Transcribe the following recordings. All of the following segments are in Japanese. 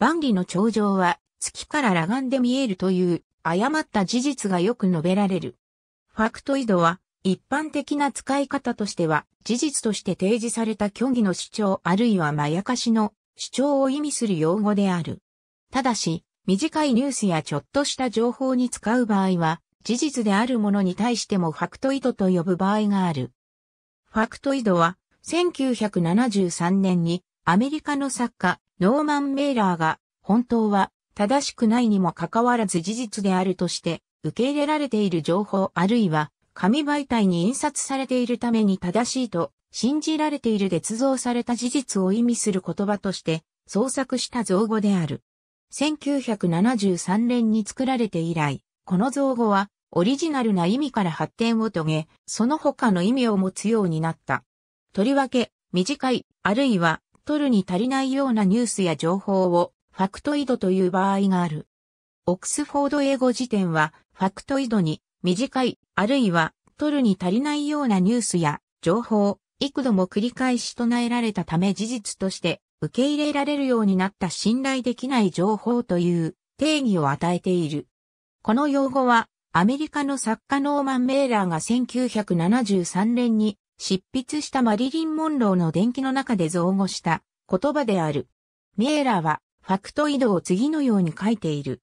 万里の頂上は月から裸眼で見えるという誤った事実がよく述べられる。ファクトイドは一般的な使い方としては事実として提示された虚偽の主張あるいはまやかしの主張を意味する用語である。ただし、短いニュースやちょっとした情報に使う場合は、事実であるものに対してもファクトイドと呼ぶ場合がある。ファクトイドは、1973年にアメリカの作家、ノーマン・メーラーが本当は正しくないにもかかわらず事実であるとして受け入れられている情報あるいは紙媒体に印刷されているために正しいと信じられている捏造された事実を意味する言葉として創作した造語である。1973年に作られて以来、この造語はオリジナルな意味から発展を遂げ、その他の意味を持つようになった。とりわけ、短い、あるいは取るに足りないようなニュースや情報をファクトイドという場合がある。オックスフォード英語辞典はファクトイドに短いあるいは取るに足りないようなニュースや情報、幾度も繰り返し唱えられたため事実として受け入れられるようになった信頼できない情報という定義を与えている。この用語はアメリカの作家ノーマン・メーラーが1973年に執筆したマリリン・モンローの伝記の中で造語した言葉である。ミエラはファクト移動を次のように書いている。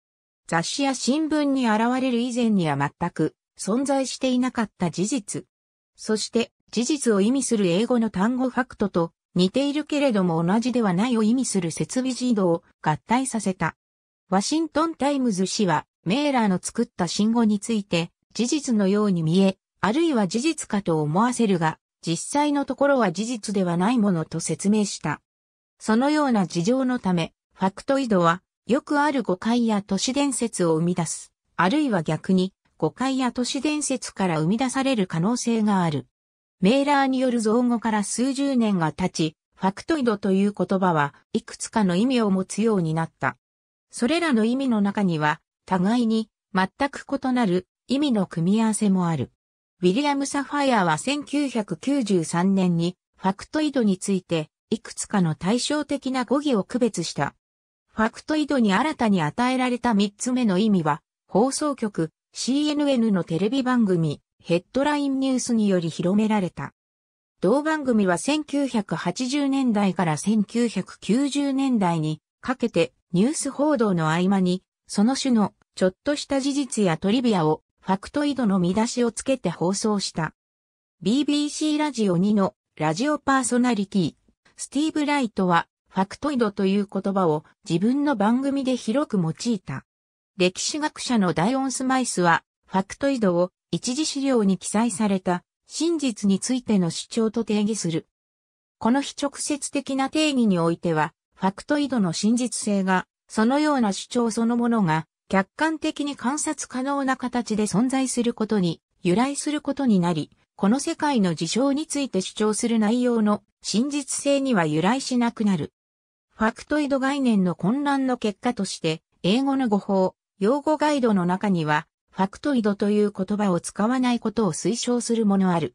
雑誌や新聞に現れる以前には全く存在していなかった事実。そして事実を意味する英語の単語ファクトと似ているけれども同じではないを意味する設備自動を合体させた。ワシントンタイムズ氏はメーラーの作った信号について事実のように見え、あるいは事実かと思わせるが、実際のところは事実ではないものと説明した。そのような事情のため、ファクトイドは、よくある誤解や都市伝説を生み出す、あるいは逆に、誤解や都市伝説から生み出される可能性がある。メーラーによる造語から数十年が経ち、ファクトイドという言葉はいくつかの意味を持つようになった。それらの意味の中には、互いに全く異なる意味の組み合わせもある。ウィリアム・サファイアは1993年にファクトイドについていくつかの対照的な語義を区別した。ファクトイドに新たに与えられた3つ目の意味は、放送局 CNN のテレビ番組ヘッドラインニュースにより広められた。同番組は1980年代から1990年代にかけてニュース報道の合間に、その種のちょっとした事実やトリビアをファクトイドの見出しをつけて放送した。BBC ラジオ2のラジオパーソナリティ、スティーブ・ライトは、ファクトイドという言葉を自分の番組で広く用いた。歴史学者のダイオン・スマイスは、ファクトイドを一時資料に記載された真実についての主張と定義する。この非直接的な定義においては、ファクトイドの真実性が、そのような主張そのものが客観的に観察可能な形で存在することに由来することになり、この世界の事象について主張する内容の真実性には由来しなくなる。ファクトイド概念の混乱の結果として、英語の語法、用語ガイドの中には、ファクトイドという言葉を使わないことを推奨するものある。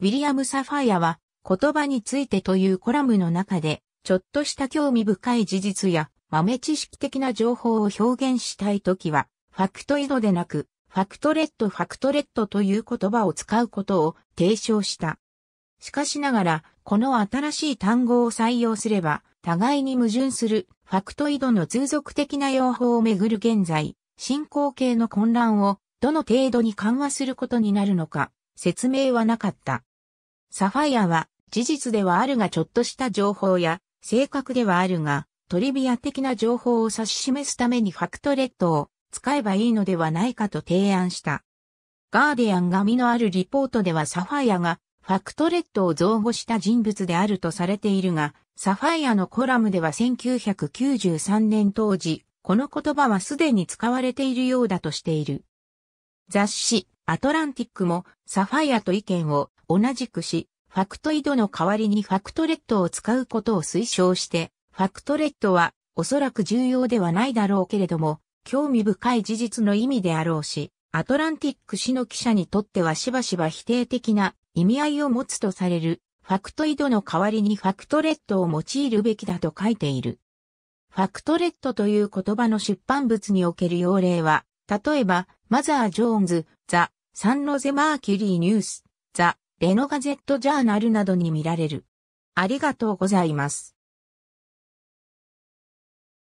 ウィリアム・サファイアは、言葉についてというコラムの中で、ちょっとした興味深い事実や豆知識的な情報を表現したいときは、ファクトイドでなく、ファクトレットファクトレットという言葉を使うことを提唱した。しかしながら、この新しい単語を採用すれば、互いに矛盾するファクトイドの通俗的な用法をめぐる現在、進行形の混乱をどの程度に緩和することになるのか、説明はなかった。サファイアは事実ではあるがちょっとした情報や正確ではあるがトリビア的な情報を指し示すためにファクトレットを使えばいいのではないかと提案した。ガーディアンが身のあるリポートではサファイアがファクトレットを造語した人物であるとされているが、サファイアのコラムでは1993年当時、この言葉はすでに使われているようだとしている。雑誌、アトランティックもサファイアと意見を同じくし、ファクトイドの代わりにファクトレットを使うことを推奨して、ファクトレットは、おそらく重要ではないだろうけれども、興味深い事実の意味であろうし、アトランティック誌の記者にとってはしばしば否定的な意味合いを持つとされる、ファクトイドの代わりにファクトレットを用いるべきだと書いている。ファクトレットという言葉の出版物における要例は、例えば、マザー・ジョーンズ、ザ・サンノゼ・マーキュリー・ニュース、ザ・レノガゼット・ジャーナルなどに見られる。ありがとうございます。